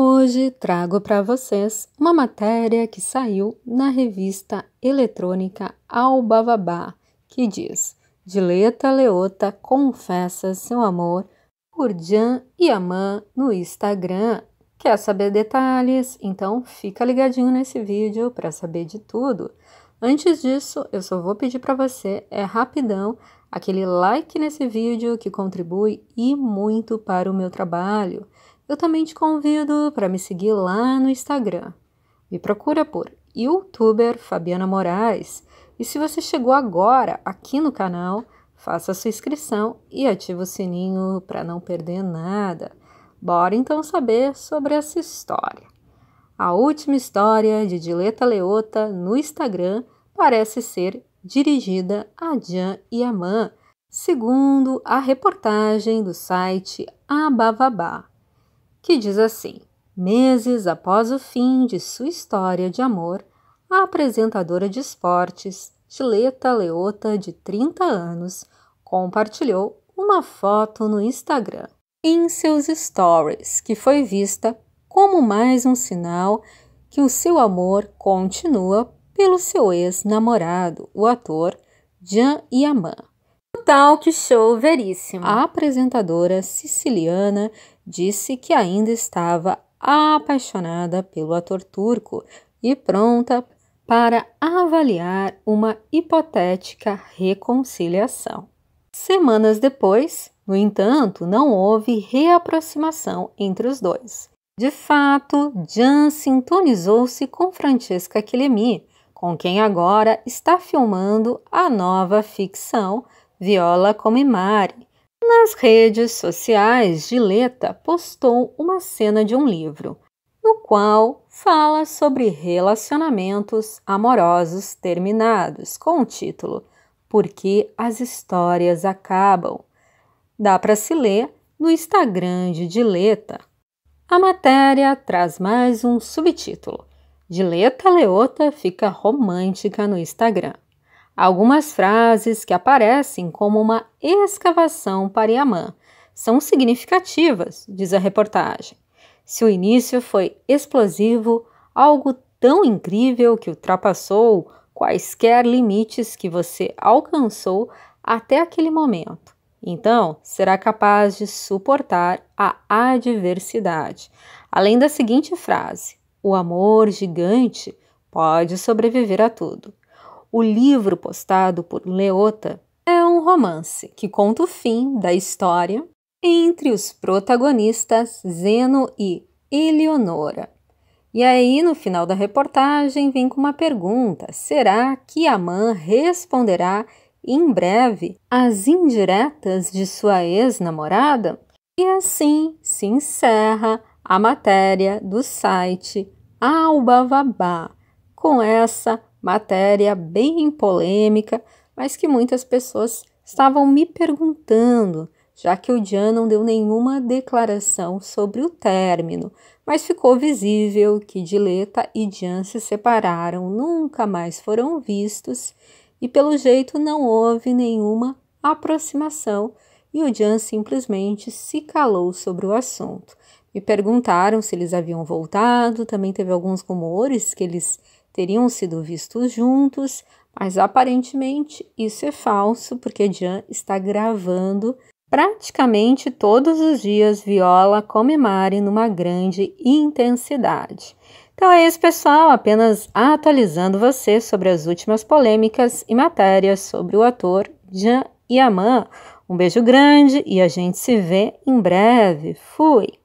Hoje trago para vocês uma matéria que saiu na revista eletrônica Albavabá, que diz: Dileta Leota confessa seu amor por Jan e Aman no Instagram. Quer saber detalhes? Então fica ligadinho nesse vídeo para saber de tudo. Antes disso, eu só vou pedir para você, é rapidão, aquele like nesse vídeo que contribui e muito para o meu trabalho eu também te convido para me seguir lá no Instagram. Me procura por youtuber Fabiana Moraes. E se você chegou agora aqui no canal, faça sua inscrição e ative o sininho para não perder nada. Bora então saber sobre essa história. A última história de Dileta Leota no Instagram parece ser dirigida a Jan e Man, segundo a reportagem do site Abavabá que diz assim: Meses após o fim de sua história de amor, a apresentadora de esportes, Tileta Leota, de 30 anos, compartilhou uma foto no Instagram em seus stories, que foi vista como mais um sinal que o seu amor continua pelo seu ex-namorado, o ator Jean Yaman talk show Veríssimo. A apresentadora siciliana disse que ainda estava apaixonada pelo ator turco e pronta para avaliar uma hipotética reconciliação. Semanas depois, no entanto, não houve reaproximação entre os dois. De fato, Jan sintonizou-se com Francesca Quilemi, com quem agora está filmando a nova ficção Viola Comimari, nas redes sociais, Gileta postou uma cena de um livro, no qual fala sobre relacionamentos amorosos terminados, com o título Porque as histórias acabam. Dá para se ler no Instagram de Dileta. A matéria traz mais um subtítulo. Dileta Leota fica romântica no Instagram. Algumas frases que aparecem como uma escavação para Yamã são significativas, diz a reportagem. Se o início foi explosivo, algo tão incrível que ultrapassou quaisquer limites que você alcançou até aquele momento. Então, será capaz de suportar a adversidade. Além da seguinte frase: o amor gigante pode sobreviver a tudo. O livro postado por Leota é um romance que conta o fim da história entre os protagonistas Zeno e Eleonora. E aí, no final da reportagem, vem com uma pergunta: será que a mãe responderá em breve às indiretas de sua ex-namorada? E assim se encerra a matéria do site Albavabá com essa matéria bem polêmica, mas que muitas pessoas estavam me perguntando, já que o Jean não deu nenhuma declaração sobre o término, mas ficou visível que Dileta e Jean se separaram, nunca mais foram vistos e pelo jeito não houve nenhuma aproximação e o Jean simplesmente se calou sobre o assunto. Me perguntaram se eles haviam voltado, também teve alguns rumores que eles teriam sido vistos juntos, mas aparentemente isso é falso porque Jean está gravando praticamente todos os dias Viola com Mari numa grande intensidade. Então é isso, pessoal, apenas atualizando você sobre as últimas polêmicas e matérias sobre o ator Jean Yaman. Um beijo grande e a gente se vê em breve. Fui!